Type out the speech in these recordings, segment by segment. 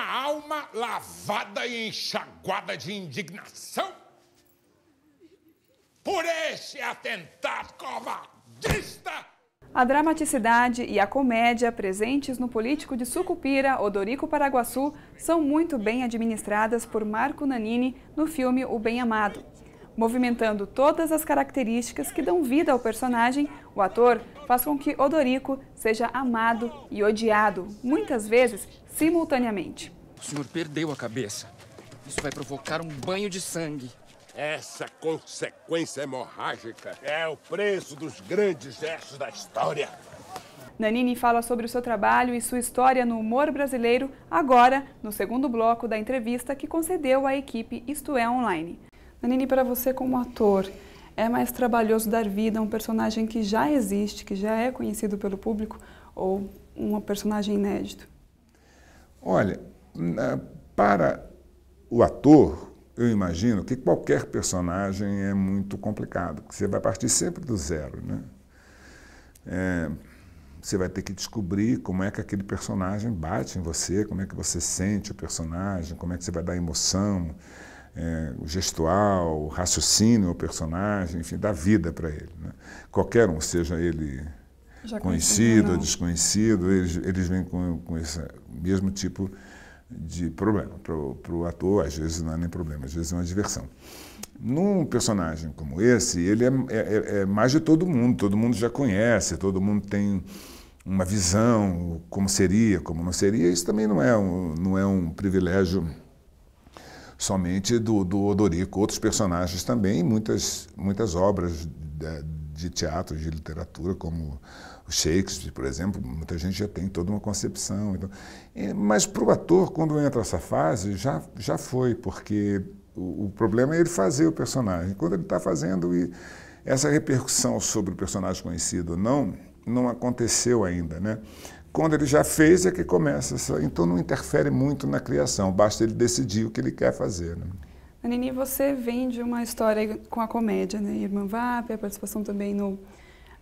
alma lavada e enxaguada de indignação por esse atentado covardista. A dramaticidade e a comédia presentes no político de Sucupira, Odorico Paraguaçu, são muito bem administradas por Marco Nanini no filme O Bem Amado. Movimentando todas as características que dão vida ao personagem, o ator faz com que Odorico seja amado e odiado, muitas vezes simultaneamente. O senhor perdeu a cabeça. Isso vai provocar um banho de sangue. Essa consequência hemorrágica é o preço dos grandes gestos da história. Nanini fala sobre o seu trabalho e sua história no humor brasileiro agora, no segundo bloco da entrevista que concedeu à equipe Isto é Online. Nanini, para você como ator, é mais trabalhoso dar vida a um personagem que já existe, que já é conhecido pelo público, ou um personagem inédito? Olha, para o ator, eu imagino que qualquer personagem é muito complicado, porque você vai partir sempre do zero, né? É, você vai ter que descobrir como é que aquele personagem bate em você, como é que você sente o personagem, como é que você vai dar emoção, é, o gestual, o raciocínio ao personagem, enfim, dar vida para ele. Né? Qualquer um, seja ele Já conhecido ou desconhecido, eles, eles vêm com, com esse mesmo tipo de de problema. Para o ator, às vezes, não é nem problema, às vezes é uma diversão. Num personagem como esse, ele é, é, é, é mais de todo mundo, todo mundo já conhece, todo mundo tem uma visão, como seria, como não seria. Isso também não é um, não é um privilégio somente do, do Odorico, outros personagens também, muitas, muitas obras de, de teatro, de literatura, como o Shakespeare, por exemplo, muita gente já tem toda uma concepção. Então, é, mas para o ator, quando entra essa fase, já, já foi, porque o, o problema é ele fazer o personagem. Quando ele está fazendo, e essa repercussão sobre o personagem conhecido ou não, não aconteceu ainda, né? Quando ele já fez é que começa, essa, então não interfere muito na criação, basta ele decidir o que ele quer fazer. Né? você vem de uma história com a comédia, né? Irmã Vap, a participação também no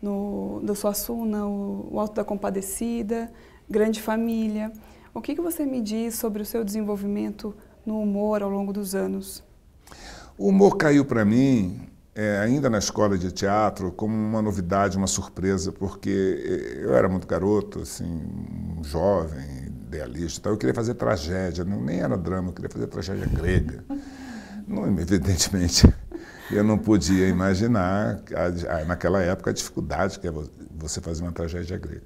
no, do Suassuna, né, o, o Alto da Compadecida, Grande Família. O que, que você me diz sobre o seu desenvolvimento no humor ao longo dos anos? O humor caiu para mim, é, ainda na escola de teatro, como uma novidade, uma surpresa, porque eh, eu era muito garoto, assim, um jovem, idealista. Então eu queria fazer tragédia, não, nem era drama, eu queria fazer tragédia grega. Não, evidentemente, eu não podia imaginar, naquela época, a dificuldade que é você fazer uma tragédia grega.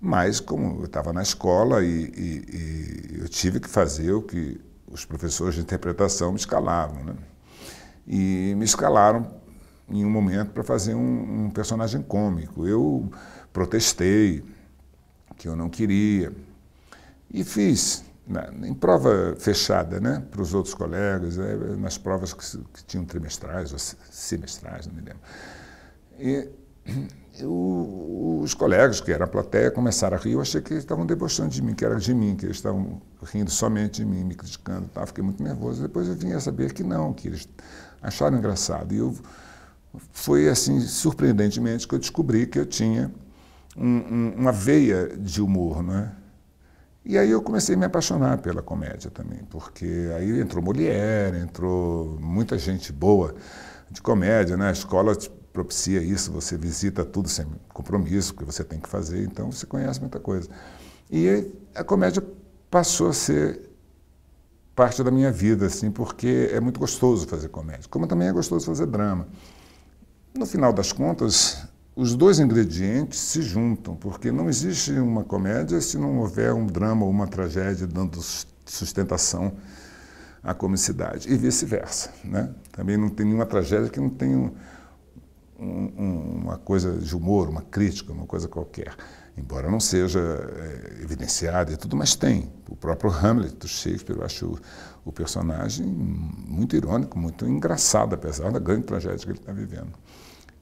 Mas, como eu estava na escola e, e, e, eu tive que fazer o que os professores de interpretação me escalavam, né? E me escalaram em um momento para fazer um, um personagem cômico. Eu protestei que eu não queria e fiz na, em prova fechada, né, para os outros colegas, né, nas provas que, que, tinham trimestrais ou semestrais, não me lembro. E os colegas, que eram a plateia, começaram a rir. Eu achei que eles estavam debochando de mim, que era de mim, que eles estavam rindo somente de mim, me criticando. Tá? Fiquei muito nervoso. Depois eu vim a saber que não, que eles acharam engraçado. E eu, foi assim, surpreendentemente, que eu descobri que eu tinha um, um, uma veia de humor, não é? E aí eu comecei a me apaixonar pela comédia também, porque aí entrou mulher, entrou muita gente boa de comédia, né? A escola te propicia isso, você visita tudo sem compromisso, porque você tem que fazer, então você conhece muita coisa. E a comédia passou a ser parte da minha vida, assim, porque é muito gostoso fazer comédia, como também é gostoso fazer drama. No final das contas, os dois ingredientes se juntam, porque não existe uma comédia se não houver um drama ou uma tragédia dando sustentação à comicidade, e vice-versa. Né? Também não tem nenhuma tragédia que não tenha um, um, uma coisa de humor, uma crítica, uma coisa qualquer. Embora não seja é, evidenciada e tudo, mas tem. O próprio Hamlet do Shakespeare, eu acho o, o personagem muito irônico, muito engraçado, apesar da grande tragédia que ele está vivendo.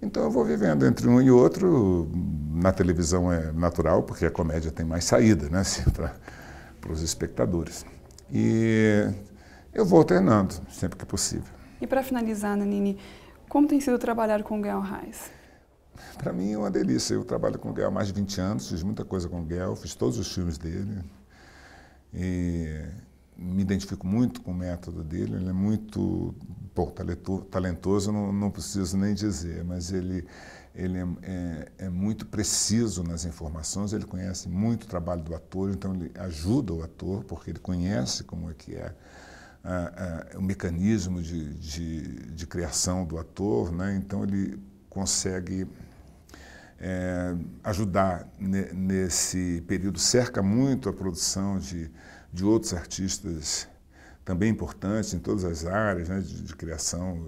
Então eu vou vivendo entre um e outro. Na televisão é natural, porque a comédia tem mais saída, né, assim, para os espectadores. E eu vou alternando sempre que possível. E para finalizar, Nanini, como tem sido trabalhar com o Gael Reis? Para mim é uma delícia. Eu trabalho com o Gael há mais de 20 anos, fiz muita coisa com o Gael, fiz todos os filmes dele. E me identifico muito com o método dele, ele é muito Bom, talentoso não, não preciso nem dizer, mas ele, ele é, é, é, muito preciso nas informações, ele conhece muito o trabalho do ator, então ele ajuda o ator, porque ele conhece como é que é a, a, o mecanismo de, de, de, criação do ator, né? então ele consegue é, ajudar ne, nesse período, cerca muito a produção de, de outros artistas também importante em todas as áreas né, de, de criação,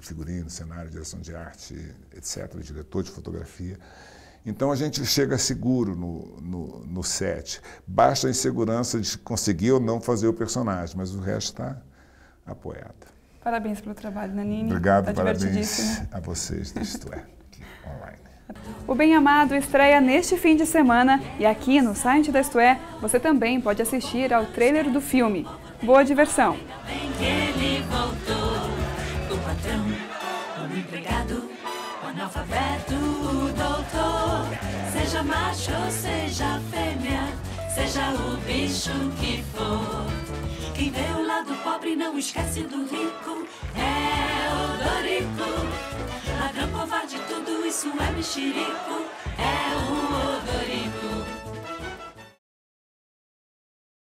figurino, cenário, direção de arte, etc., diretor de fotografia. Então a gente chega seguro no, no, no, set. Basta a insegurança de conseguir ou não fazer o personagem, mas o resto está apoiado. Parabéns pelo trabalho, Nanini. Obrigado, tá parabéns a vocês do Isto é Online. O Bem Amado estreia neste fim de semana e aqui no site da Isto é, você também pode assistir ao trailer do filme. Boa diversão! analfabeto, o doutor. Seja macho, seja fêmea, seja o bicho que for. Quem vê o lado pobre não esquece do rico, é o Dorico. Ladrão covarde, tudo isso é mexerico, é o Odorico.